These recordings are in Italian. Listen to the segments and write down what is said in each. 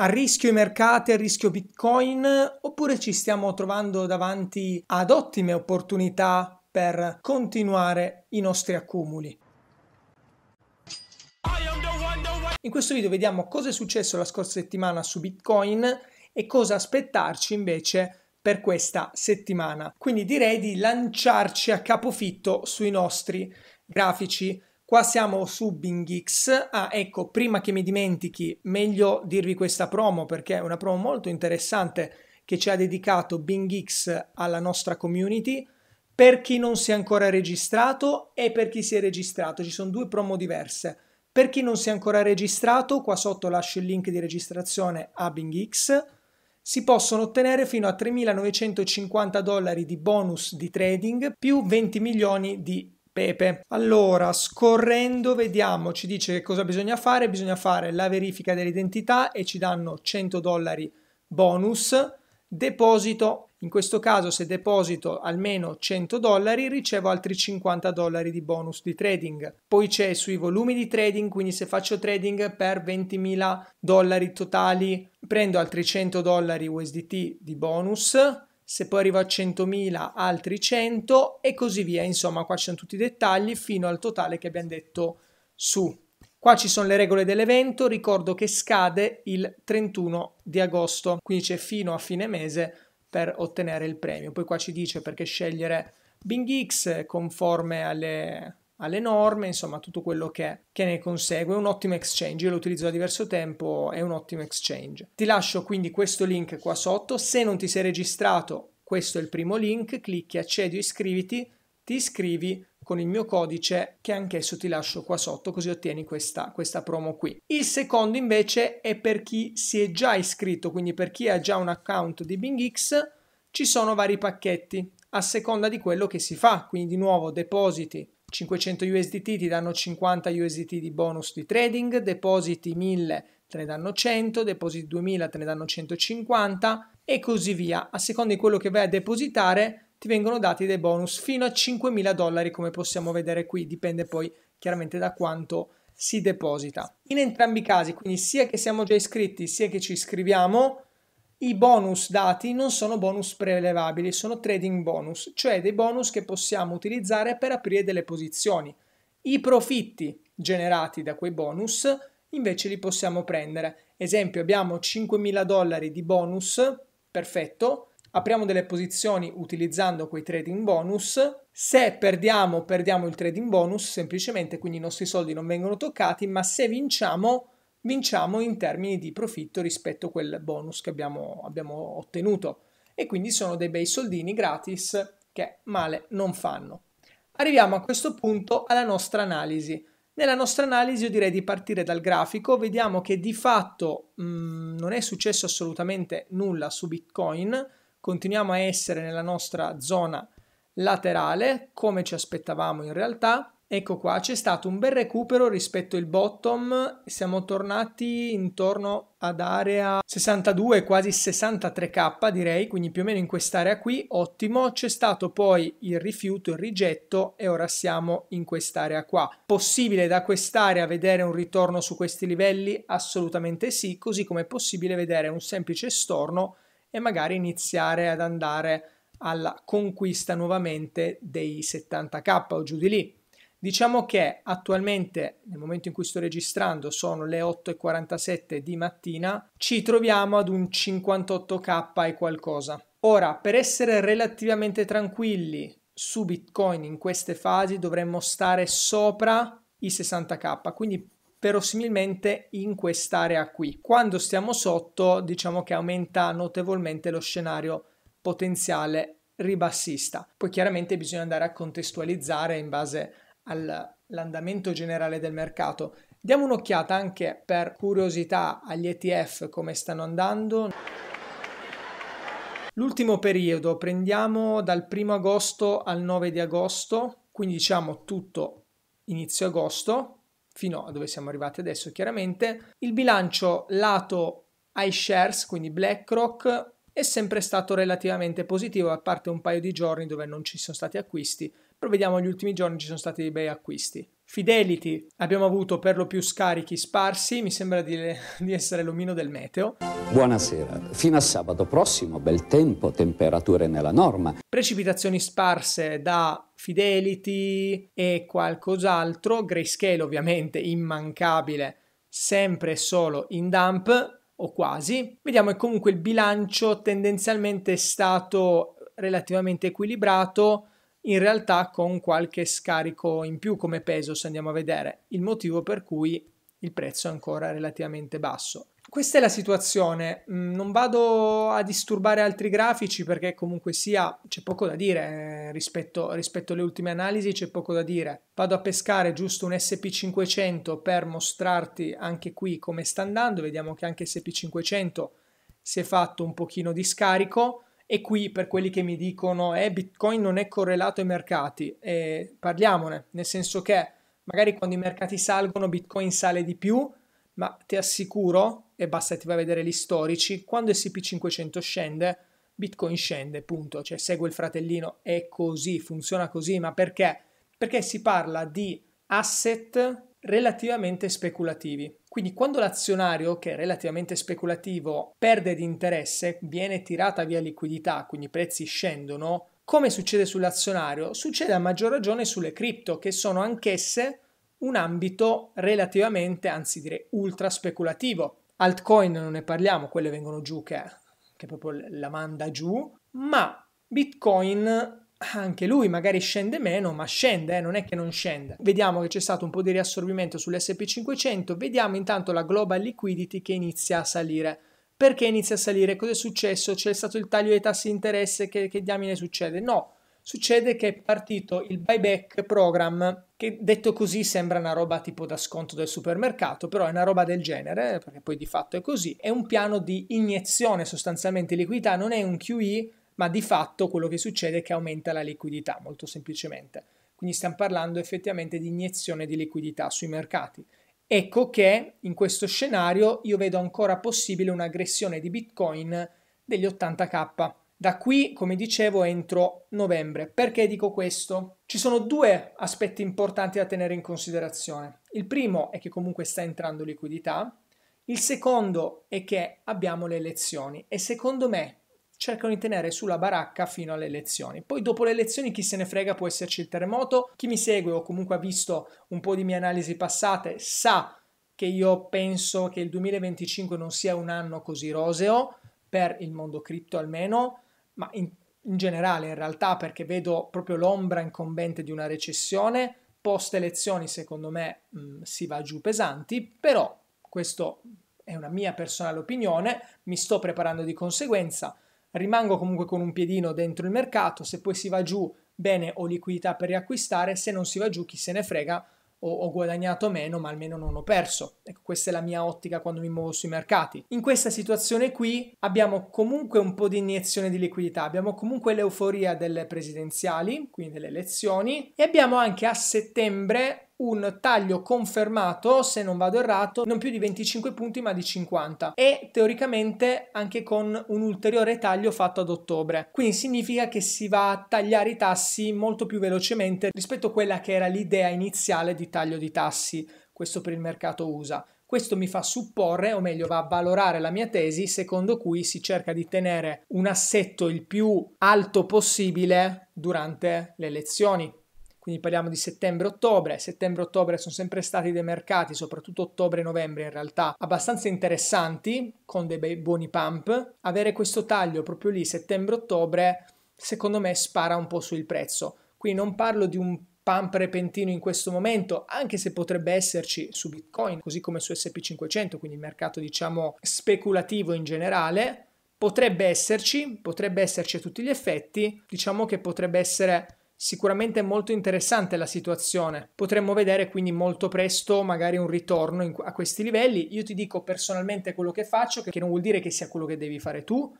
a rischio i mercati, a rischio Bitcoin, oppure ci stiamo trovando davanti ad ottime opportunità per continuare i nostri accumuli? In questo video vediamo cosa è successo la scorsa settimana su Bitcoin e cosa aspettarci invece per questa settimana. Quindi direi di lanciarci a capofitto sui nostri grafici Qua siamo su BingX. Ah, ecco, prima che mi dimentichi, meglio dirvi questa promo perché è una promo molto interessante che ci ha dedicato BingX alla nostra community. Per chi non si è ancora registrato e per chi si è registrato, ci sono due promo diverse. Per chi non si è ancora registrato, qua sotto lascio il link di registrazione a BingX, si possono ottenere fino a 3.950 dollari di bonus di trading più 20 milioni di Pepe. Allora, scorrendo, vediamo, ci dice che cosa bisogna fare. Bisogna fare la verifica dell'identità e ci danno 100 dollari bonus. Deposito, in questo caso se deposito almeno 100 dollari ricevo altri 50 dollari di bonus di trading. Poi c'è sui volumi di trading, quindi se faccio trading per 20.000 dollari totali prendo altri 100 dollari USDT di bonus se poi arrivo a 100.000 altri 100 e così via. Insomma, qua ci sono tutti i dettagli fino al totale che abbiamo detto su. Qua ci sono le regole dell'evento, ricordo che scade il 31 di agosto, quindi c'è fino a fine mese per ottenere il premio. Poi qua ci dice perché scegliere Bing X conforme alle, alle norme, insomma tutto quello che, che ne consegue. È un ottimo exchange, io lo utilizzo da diverso tempo, è un ottimo exchange. Ti lascio quindi questo link qua sotto, se non ti sei registrato questo è il primo link, clicchi accedi o iscriviti, ti iscrivi con il mio codice che anch'esso ti lascio qua sotto così ottieni questa, questa promo qui. Il secondo invece è per chi si è già iscritto, quindi per chi ha già un account di BingX ci sono vari pacchetti a seconda di quello che si fa, quindi di nuovo depositi 500 USDT ti danno 50 USDT di bonus di trading, depositi 1000 te ne danno 100, depositi 2000 te ne danno 150 e così via. A seconda di quello che vai a depositare ti vengono dati dei bonus fino a 5000 dollari come possiamo vedere qui, dipende poi chiaramente da quanto si deposita. In entrambi i casi, quindi sia che siamo già iscritti sia che ci iscriviamo, i bonus dati non sono bonus prelevabili, sono trading bonus, cioè dei bonus che possiamo utilizzare per aprire delle posizioni. I profitti generati da quei bonus invece li possiamo prendere. Esempio, abbiamo 5.000 dollari di bonus, perfetto, apriamo delle posizioni utilizzando quei trading bonus. Se perdiamo, perdiamo il trading bonus semplicemente, quindi i nostri soldi non vengono toccati, ma se vinciamo vinciamo in termini di profitto rispetto a quel bonus che abbiamo, abbiamo ottenuto. E quindi sono dei bei soldini gratis che male non fanno. Arriviamo a questo punto alla nostra analisi. Nella nostra analisi io direi di partire dal grafico, vediamo che di fatto mh, mm, non è successo assolutamente nulla su Bitcoin, continuiamo a essere nella nostra zona laterale come ci aspettavamo in realtà, Ecco qua, c'è stato un bel recupero rispetto al bottom, siamo tornati intorno ad area 62, quasi 63k direi, quindi più o meno in quest'area qui, ottimo. C'è stato poi il rifiuto, il rigetto e ora siamo in quest'area qua. Possibile da quest'area vedere un ritorno su questi livelli? Assolutamente sì, così come è possibile vedere un semplice storno e magari iniziare ad andare alla conquista nuovamente dei 70k o giù di lì. Diciamo che attualmente, nel momento in cui sto registrando, sono le 8.47 di mattina, ci troviamo ad un 58k e qualcosa. Ora, per essere relativamente tranquilli su Bitcoin in queste fasi, dovremmo stare sopra i 60k, quindi verosimilmente in quest'area qui. Quando stiamo sotto, diciamo che aumenta notevolmente lo scenario potenziale ribassista. Poi chiaramente bisogna andare a contestualizzare in base a all'andamento generale del mercato. Diamo un'occhiata anche per curiosità agli ETF come stanno andando. L'ultimo periodo prendiamo dal 1 agosto al 9 di agosto, quindi diciamo tutto inizio agosto, fino a dove siamo arrivati adesso chiaramente. Il bilancio lato iShares, quindi BlackRock, è sempre stato relativamente positivo, a parte un paio di giorni dove non ci sono stati acquisti, però vediamo negli ultimi giorni ci sono stati dei bei acquisti. Fidelity abbiamo avuto per lo più scarichi sparsi, mi sembra di, di essere l'omino del meteo. Buonasera, fino a sabato prossimo bel tempo, temperature nella norma. Precipitazioni sparse da Fidelity e qualcos'altro, Grayscale ovviamente immancabile, sempre e solo in dump o quasi. Vediamo che comunque il bilancio tendenzialmente è stato relativamente equilibrato in realtà con qualche scarico in più come peso se andiamo a vedere, il motivo per cui il prezzo è ancora relativamente basso. Questa è la situazione, mm, non vado a disturbare altri grafici perché comunque sia c'è poco da dire eh, rispetto, rispetto alle ultime analisi, c'è poco da dire. Vado a pescare giusto un SP500 per mostrarti anche qui come sta andando, vediamo che anche SP500 si è fatto un pochino di scarico, e qui per quelli che mi dicono eh, Bitcoin non è correlato ai mercati, eh, parliamone, nel senso che magari quando i mercati salgono Bitcoin sale di più, ma ti assicuro, e basta ti vai a vedere gli storici, quando SP500 scende, Bitcoin scende, punto, cioè segue il fratellino, è così, funziona così, ma perché? Perché si parla di asset relativamente speculativi. Quindi quando l'azionario, che è relativamente speculativo, perde di interesse, viene tirata via liquidità, quindi i prezzi scendono, come succede sull'azionario? Succede a maggior ragione sulle cripto, che sono anch'esse un ambito relativamente, anzi dire, ultra speculativo. Altcoin non ne parliamo, quelle vengono giù che, che proprio la manda giù, ma Bitcoin anche lui magari scende meno, ma scende, eh, non è che non scende. Vediamo che c'è stato un po' di riassorbimento sull'SP500, vediamo intanto la global liquidity che inizia a salire. Perché inizia a salire? Cos'è successo? C'è stato il taglio dei tassi di interesse? Che, che diamine succede? No, succede che è partito il buyback program, che detto così sembra una roba tipo da sconto del supermercato, però è una roba del genere, perché poi di fatto è così. È un piano di iniezione sostanzialmente liquidità, non è un QE, ma di fatto quello che succede è che aumenta la liquidità, molto semplicemente. Quindi stiamo parlando effettivamente di iniezione di liquidità sui mercati. Ecco che in questo scenario io vedo ancora possibile un'aggressione di Bitcoin degli 80k. Da qui, come dicevo, entro novembre. Perché dico questo? Ci sono due aspetti importanti da tenere in considerazione. Il primo è che comunque sta entrando liquidità. Il secondo è che abbiamo le elezioni e secondo me cercano di tenere sulla baracca fino alle elezioni. Poi dopo le elezioni chi se ne frega può esserci il terremoto, chi mi segue o comunque ha visto un po' di mie analisi passate sa che io penso che il 2025 non sia un anno così roseo, per il mondo cripto almeno, ma in, in generale in realtà perché vedo proprio l'ombra incombente di una recessione, post elezioni secondo me mh, mm, si va giù pesanti, però questo è una mia personale opinione, mi sto preparando di conseguenza, rimango comunque con un piedino dentro il mercato, se poi si va giù bene ho liquidità per riacquistare, se non si va giù chi se ne frega, ho, ho guadagnato meno ma almeno non ho perso. Ecco, questa è la mia ottica quando mi muovo sui mercati. In questa situazione qui abbiamo comunque un po' di iniezione di liquidità, abbiamo comunque l'euforia delle presidenziali, quindi delle elezioni e abbiamo anche a settembre un taglio confermato, se non vado errato, non più di 25 punti ma di 50 e teoricamente anche con un ulteriore taglio fatto ad ottobre. Quindi significa che si va a tagliare i tassi molto più velocemente rispetto a quella che era l'idea iniziale di taglio di tassi, questo per il mercato USA. Questo mi fa supporre, o meglio va a valorare la mia tesi, secondo cui si cerca di tenere un assetto il più alto possibile durante le elezioni quindi parliamo di settembre-ottobre. Settembre-ottobre sono sempre stati dei mercati, soprattutto ottobre-novembre in realtà, abbastanza interessanti con dei bei, buoni pump. Avere questo taglio proprio lì, settembre-ottobre, secondo me spara un po' sul prezzo. Qui non parlo di un pump repentino in questo momento, anche se potrebbe esserci su Bitcoin, così come su SP500, quindi il mercato diciamo speculativo in generale, potrebbe esserci, potrebbe esserci a tutti gli effetti, diciamo che potrebbe essere Sicuramente è molto interessante la situazione, potremmo vedere quindi molto presto magari un ritorno in, a questi livelli. Io ti dico personalmente quello che faccio, che non vuol dire che sia quello che devi fare tu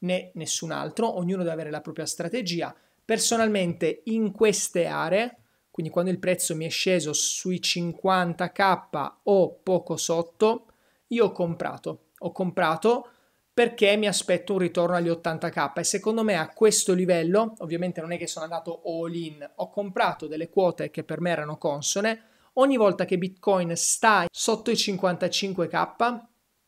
né nessun altro, ognuno deve avere la propria strategia. Personalmente in queste aree, quindi quando il prezzo mi è sceso sui 50k o poco sotto, io ho comprato, ho comprato perché mi aspetto un ritorno agli 80k e secondo me a questo livello, ovviamente non è che sono andato all in, ho comprato delle quote che per me erano consone, ogni volta che Bitcoin sta sotto i 55k,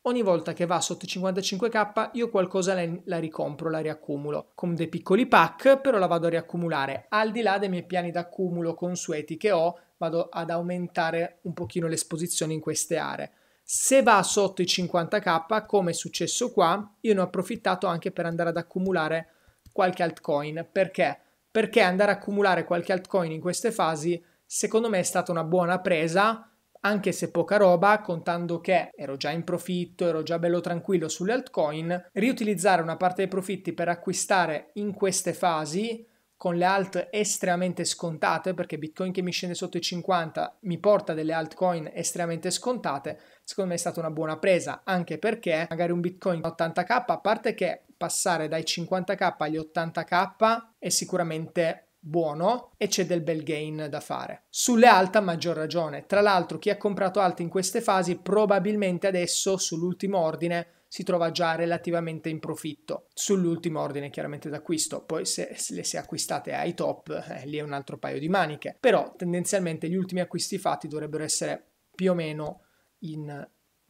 ogni volta che va sotto i 55k io qualcosa la, la ricompro, la riaccumulo, con dei piccoli pack però la vado a riaccumulare, al di là dei miei piani d'accumulo consueti che ho, vado ad aumentare un pochino l'esposizione in queste aree. Se va sotto i 50k, come è successo qua, io ne ho approfittato anche per andare ad accumulare qualche altcoin. Perché? Perché andare ad accumulare qualche altcoin in queste fasi, secondo me è stata una buona presa, anche se poca roba, contando che ero già in profitto, ero già bello tranquillo sulle altcoin, riutilizzare una parte dei profitti per acquistare in queste fasi con le alt estremamente scontate, perché Bitcoin che mi scende sotto i 50 mi porta delle altcoin estremamente scontate, secondo me è stata una buona presa, anche perché magari un Bitcoin 80k, a parte che passare dai 50k agli 80k è sicuramente buono e c'è del bel gain da fare. Sulle alta maggior ragione. Tra l'altro chi ha comprato alte in queste fasi probabilmente adesso sull'ultimo ordine si trova già relativamente in profitto sull'ultimo ordine chiaramente d'acquisto poi se, se le si acquistate ai top eh, lì è un altro paio di maniche però tendenzialmente gli ultimi acquisti fatti dovrebbero essere più o meno in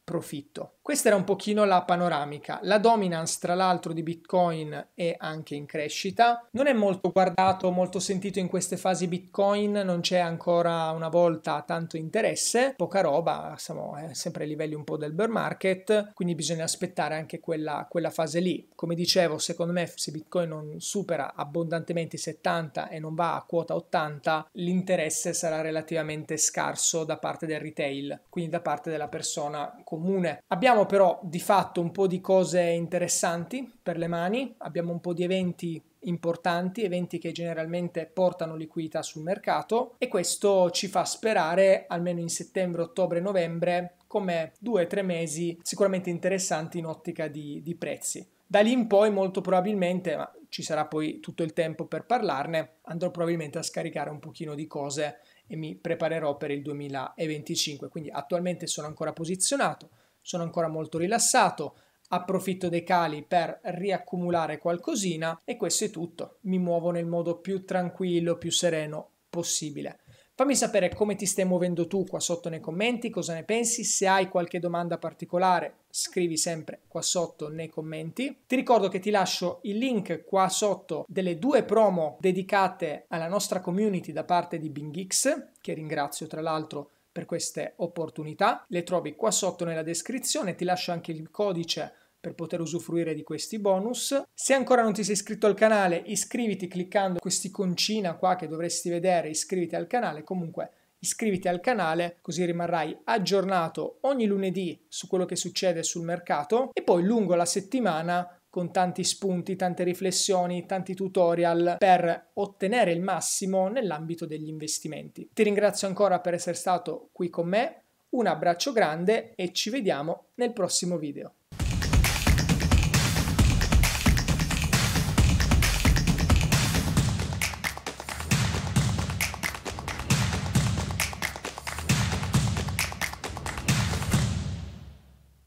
profitto. Questa era un pochino la panoramica. La dominance tra l'altro di Bitcoin è anche in crescita. Non è molto guardato, molto sentito in queste fasi Bitcoin, non c'è ancora una volta tanto interesse, poca roba, siamo eh, sempre ai livelli un po' del bear market, quindi bisogna aspettare anche quella, quella fase lì. Come dicevo, secondo me se Bitcoin non supera abbondantemente i 70 e non va a quota 80, l'interesse sarà relativamente scarso da parte del retail, quindi da parte della persona comune comune. Abbiamo però di fatto un po' di cose interessanti per le mani, abbiamo un po' di eventi importanti, eventi che generalmente portano liquidità sul mercato e questo ci fa sperare almeno in settembre, ottobre, novembre come due o tre mesi sicuramente interessanti in ottica di, di prezzi. Da lì in poi molto probabilmente, ma ci sarà poi tutto il tempo per parlarne, andrò probabilmente a scaricare un pochino di cose e mi preparerò per il 2025. Quindi attualmente sono ancora posizionato, sono ancora molto rilassato, approfitto dei cali per riaccumulare qualcosina e questo è tutto. Mi muovo nel modo più tranquillo, più sereno possibile. Fammi sapere come ti stai muovendo tu qua sotto nei commenti, cosa ne pensi, se hai qualche domanda particolare scrivi sempre qua sotto nei commenti. Ti ricordo che ti lascio il link qua sotto delle due promo dedicate alla nostra community da parte di BingX, che ringrazio tra l'altro per queste opportunità. Le trovi qua sotto nella descrizione, ti lascio anche il codice per poter usufruire di questi bonus. Se ancora non ti sei iscritto al canale, iscriviti cliccando quest'iconcina qua che dovresti vedere, iscriviti al canale, comunque iscriviti al canale così rimarrai aggiornato ogni lunedì su quello che succede sul mercato e poi lungo la settimana con tanti spunti, tante riflessioni, tanti tutorial per ottenere il massimo nell'ambito degli investimenti. Ti ringrazio ancora per essere stato qui con me, un abbraccio grande e ci vediamo nel prossimo video.